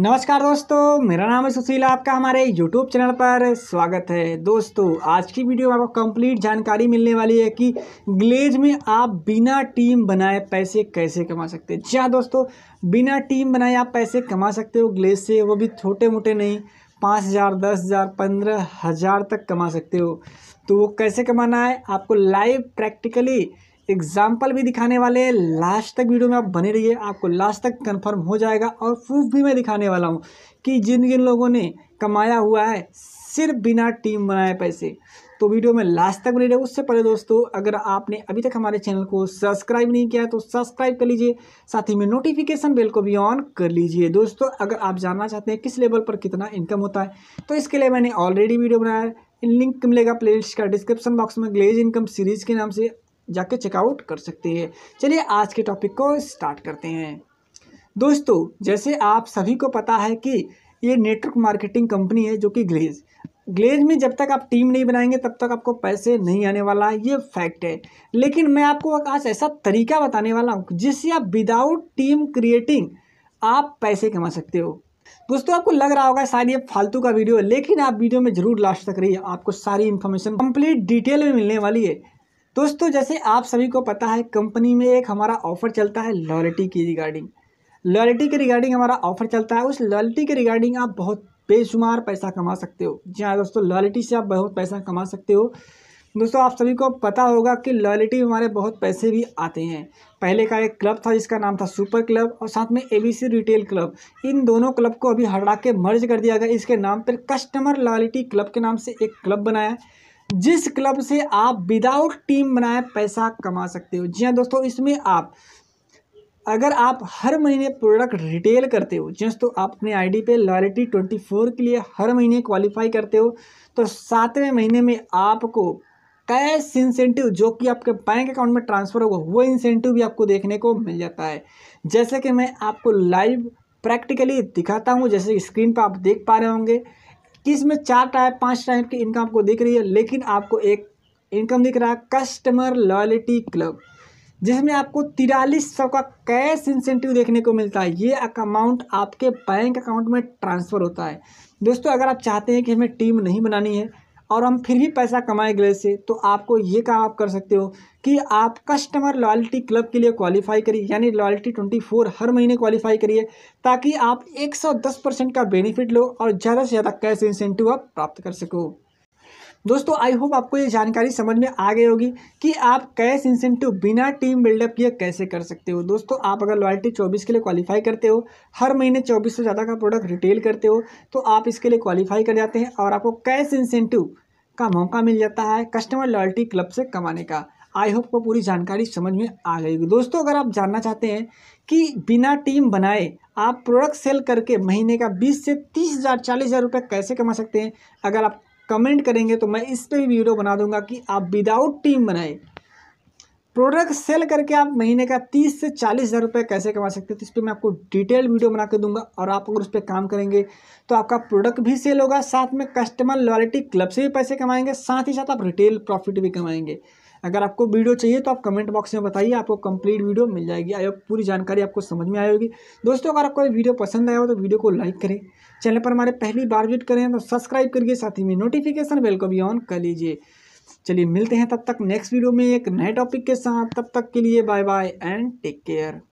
नमस्कार दोस्तों मेरा नाम है सुशील आपका हमारे YouTube चैनल पर स्वागत है दोस्तों आज की वीडियो में आपको कंप्लीट जानकारी मिलने वाली है कि ग्लेज में आप बिना टीम बनाए पैसे कैसे कमा सकते हैं जी हाँ दोस्तों बिना टीम बनाए आप पैसे कमा सकते हो ग्लेज से वो भी छोटे मोटे नहीं पाँच हज़ार दस हज़ार पंद्रह हज़ार तक कमा सकते हो तो वो कैसे कमाना है आपको लाइव प्रैक्टिकली एग्जाम्पल भी दिखाने वाले हैं लास्ट तक वीडियो में आप बने रहिए आपको लास्ट तक कंफर्म हो जाएगा और प्रूफ भी मैं दिखाने वाला हूँ कि जिन जिन लोगों ने कमाया हुआ है सिर्फ बिना टीम बनाए पैसे तो वीडियो में लास्ट तक बने रहे उससे पहले दोस्तों अगर आपने अभी तक हमारे चैनल को सब्सक्राइब नहीं किया है तो सब्सक्राइब कर लीजिए साथ ही में नोटिफिकेशन बेल को भी ऑन कर लीजिए दोस्तों अगर आप जानना चाहते हैं किस लेवल पर कितना इनकम होता है तो इसके लिए मैंने ऑलरेडी वीडियो बनाया है लिंक मिलेगा प्ले का डिस्क्रिप्शन बॉक्स में ग्लेज इनकम सीरीज के नाम से जाके चेकआउट कर सकते हैं चलिए आज के टॉपिक को स्टार्ट करते हैं दोस्तों जैसे आप सभी को पता है कि ये नेटवर्क मार्केटिंग कंपनी है जो कि ग्लेज ग्लेज में जब तक आप टीम नहीं बनाएंगे तब तक आपको पैसे नहीं आने वाला है ये फैक्ट है लेकिन मैं आपको आज ऐसा तरीका बताने वाला हूँ जिससे आप विदाउट टीम क्रिएटिंग आप पैसे कमा सकते हो दोस्तों आपको लग रहा होगा शायद ये फालतू का वीडियो है लेकिन आप वीडियो में जरूर लास्ट तक रहिए आपको सारी इन्फॉर्मेशन कंप्लीट डिटेल में मिलने वाली है दोस्तों जैसे आप सभी को पता है कंपनी में एक हमारा ऑफर चलता है लॉयल्टी की रिगार्डिंग लॉयल्टी के रिगार्डिंग हमारा ऑफर चलता है उस लॉयल्टी के रिगार्डिंग आप बहुत बेशुमार पैसा कमा सकते हो जी हाँ दोस्तों लॉयल्टी से आप बहुत पैसा कमा सकते हो दोस्तों आप सभी को पता होगा कि लॉयल्टी में हमारे बहुत पैसे भी आते हैं पहले का एक क्लब था जिसका नाम था सुपर क्लब और साथ में एबीसी रिटेल क्लब इन दोनों क्लब को अभी हटा के मर्ज कर दिया गया इसके नाम पर कस्टमर लॉयल्टी क्लब के नाम से एक क्लब बनाया जिस क्लब से आप विदाउट टीम बनाए पैसा कमा सकते हो जी हाँ दोस्तों इसमें आप अगर आप हर महीने प्रोडक्ट रिटेल करते हो जिस हाँ तो आप अपने आईडी पे लॉयल्टी ट्वेंटी फोर के लिए हर महीने क्वालिफाई करते हो तो सातवें महीने में आपको कैश इंसेंटिव जो कि आपके बैंक अकाउंट में ट्रांसफ़र होगा वो इंसेंटिव भी आपको देखने को मिल जाता है जैसे कि मैं आपको लाइव प्रैक्टिकली दिखाता हूँ जैसे स्क्रीन पर आप देख पा रहे होंगे कि इसमें चार टाइप पांच टाइप की इनकम आपको दिख रही है लेकिन आपको एक इनकम दिख रहा है कस्टमर लॉयलिटी क्लब जिसमें आपको तिरालीस सौ का कैश इंसेंटिव देखने को मिलता है ये अमाउंट आपके बैंक अकाउंट में ट्रांसफ़र होता है दोस्तों अगर आप चाहते हैं कि हमें टीम नहीं बनानी है और हम फिर भी पैसा कमाए कमाएंगे से तो आपको ये काम आप कर सकते हो कि आप कस्टमर लॉयल्टी क्लब के लिए क्वालिफाई करिए यानी लॉयल्टी ट्वेंटी फोर हर महीने क्वालिफाई करिए ताकि आप एक सौ दस परसेंट का बेनिफिट लो और ज़्यादा से ज़्यादा कैश इंसेंटिव आप प्राप्त कर सको दोस्तों आई होप आपको ये जानकारी समझ में आ गई होगी कि आप कैश इंसेंटिव बिना टीम बिल्डअप किए कैसे कर सकते हो दोस्तों आप अगर लॉयल्टी चौबीस के लिए क्वालिफाई करते हो हर महीने चौबीस से ज़्यादा का प्रोडक्ट रिटेल करते हो तो आप इसके लिए क्वालिफाई कर जाते हैं और आपको कैश इंसेंटिव का मौका मिल जाता है कस्टमर लॉयल्टी क्लब से कमाने का आई होप को पूरी जानकारी समझ में आ गई होगी दोस्तों अगर आप जानना चाहते हैं कि बिना टीम बनाए आप प्रोडक्ट सेल करके महीने का बीस से तीस हज़ार चालीस हज़ार रुपये कैसे कमा सकते हैं अगर आप कमेंट करेंगे तो मैं इस पर भी वीडियो बना दूंगा कि आप विदाउट टीम बनाए प्रोडक्ट सेल करके आप महीने का तीस से चालीस हज़ार रुपये कैसे कमा सकते हैं तो इस पर मैं आपको डिटेल वीडियो बना के दूंगा और आप अगर उस पर काम करेंगे तो आपका प्रोडक्ट भी सेल होगा साथ में कस्टमर लॉयल्टी क्लब से भी पैसे कमाएंगे साथ ही साथ आप रिटेल प्रॉफिट भी कमाएंगे अगर आपको वीडियो चाहिए तो आप कमेंट बॉक्स में बताइए आपको कंप्लीट वीडियो मिल जाएगी आई होप पूरी जानकारी आपको समझ में आएगी होगी दोस्तों अगर आपको वीडियो पसंद आया हो तो वीडियो को लाइक करें चैनल पर हमारे पहली बार विजिट करें तो सब्सक्राइब करिए साथ ही में नोटिफिकेशन बेल को भी ऑन कर लीजिए चलिए मिलते हैं तब तक नेक्स्ट वीडियो में एक नए टॉपिक के साथ तब तक के लिए bye bye and take care